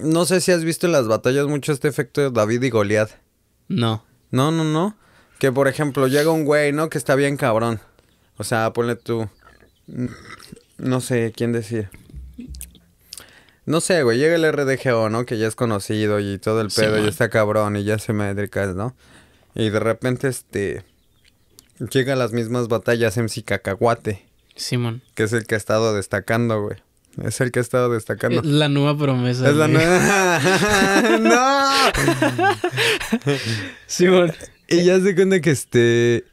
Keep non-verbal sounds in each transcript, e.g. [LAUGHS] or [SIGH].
No sé si has visto en las batallas mucho este efecto de David y Goliat. No. No, no, no. Que por ejemplo llega un güey, ¿no? Que está bien cabrón. O sea, ponle tú. No sé quién decir. No sé, güey. Llega el RDGO, ¿no? Que ya es conocido y todo el pedo y está cabrón y ya se métricas, ¿no? Y de repente, este. Llega las mismas batallas MC Cacahuate. Simón. Que es el que ha estado destacando, güey. Es el que ha estado destacando. La nueva promesa. Es la nueva. [LAUGHS] ¡No! Simón. [LAUGHS] Y ya se cuenta que este.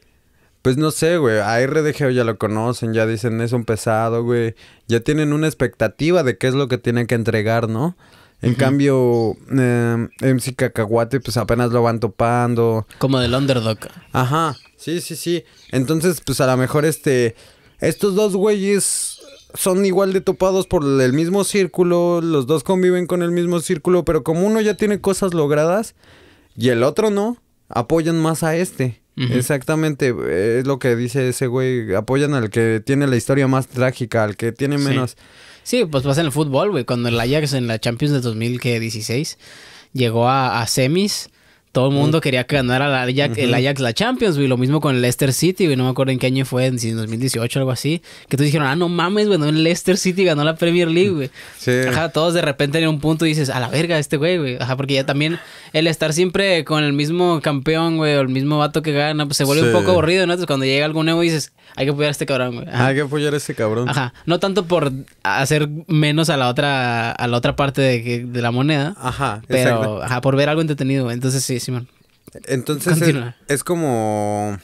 Pues no sé, güey. A R.D.G.O. ya lo conocen, ya dicen es un pesado, güey. Ya tienen una expectativa de qué es lo que tienen que entregar, ¿no? En cambio, eh, em, MC Cacahuate, pues apenas lo van topando. Como del underdog. Ajá, sí, sí, sí. Entonces, pues a lo mejor este. Estos dos güeyes son igual de topados por el mismo círculo, los dos conviven con el mismo círculo, pero como uno ya tiene cosas logradas y el otro no, apoyan más a este. Exactamente, es lo que dice ese güey, apoyan al que tiene la historia más trágica, al que tiene menos... Sí, pues pasa en el fútbol, güey, cuando el Ajax en la Champions de 2016 llegó a semis todo el mundo quería que ganara Ajax, el Ajax la Champions, güey. Lo mismo con el Leicester City, güey. No me acuerdo en qué año fue, en 2018 o algo así. Que tú dijeron, ah, no mames, güey. No, el Leicester City ganó la Premier League, güey. Ajá, todos de repente en un punto dices, a la verga este güey, güey. Ajá, porque ya también el estar siempre con el mismo campeón, güey, o el mismo vato que gana, pues se vuelve un poco aburrido, ¿no? Entonces cuando llega algún nuevo dices, hay que apoyar a este cabrón, güey. Hay que apoyar a este cabrón. Ajá. No tanto por hacer menos a la otra, a la otra parte de, la moneda. Ajá. Pero, ajá, por ver algo entretenido, Entonces sí entonces es, como.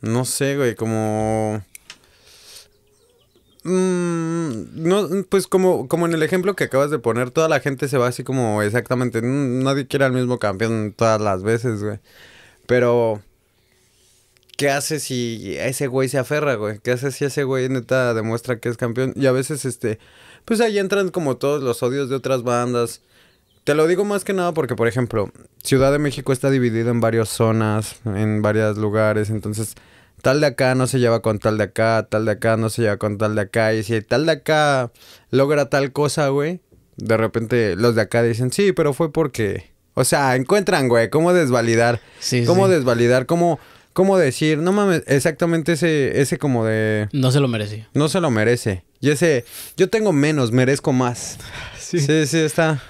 No sé, güey, como. Mm, no, pues como, como en el ejemplo que acabas de poner, toda la gente se va así como exactamente. Nadie quiere al mismo campeón todas las veces, güey. Pero. ¿Qué hace si ese güey se aferra, güey? ¿Qué hace si ese güey neta demuestra que es campeón? Y a veces, este. Pues ahí entran como todos los odios de otras bandas te lo digo más que nada porque, por ejemplo, Ciudad de México está dividida en varias zonas, en varios lugares, entonces tal de acá no se lleva con tal de acá, tal de acá no se lleva con tal de acá, y si tal de acá logra tal cosa, güey, de repente los de acá dicen, sí, pero fue porque, o sea, encuentran, güey, cómo desvalidar, sí, cómo desvalidar, cómo... ¿Cómo decir? No mames, exactamente ese, ese como de... No se lo merece. No se lo merece. Y ese, yo tengo menos, merezco más. [LAUGHS] Sí, sí, sí está.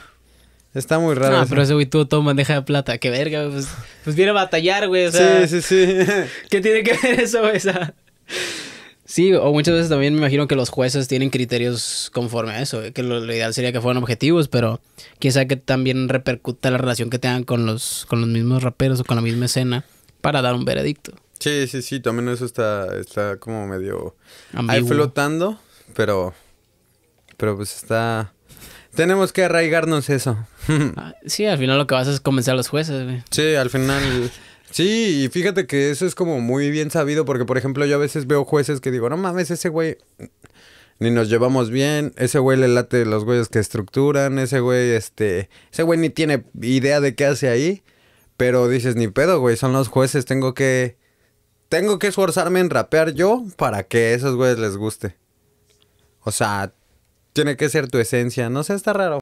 Está muy raro. ah pero ese güey tuvo todo bandeja de plata. Qué verga, pues, pues viene a batallar, güey. sí, sí, sí. [LAUGHS] ¿Qué tiene que ver eso, güey? sí, o muchas veces también me imagino que los jueces tienen criterios conforme a eso. que lo, ideal sería que fueran objetivos, pero quién sabe que también repercuta la relación que tengan con los, con los mismos raperos o con la misma escena para dar un veredicto. Sí, sí, sí. También eso está, está como medio ahí flotando, pero, pero pues está... Tenemos que arraigarnos eso. [LAUGHS] Ah, sí, al final lo que vas es convencer a los jueces, güey. Sí, al final. Sí, y fíjate que eso es como muy bien sabido, porque por ejemplo, yo a veces veo jueces que digo, no mames, ese güey ni nos llevamos bien, ese güey le late los güeyes que estructuran, ese güey, este, ese güey ni tiene idea de qué hace ahí, pero dices, ni pedo, güey, son los jueces, tengo que, tengo que esforzarme en rapear yo para que a esos güeyes les guste. O sea, tiene que ser tu esencia. No sé, está raro.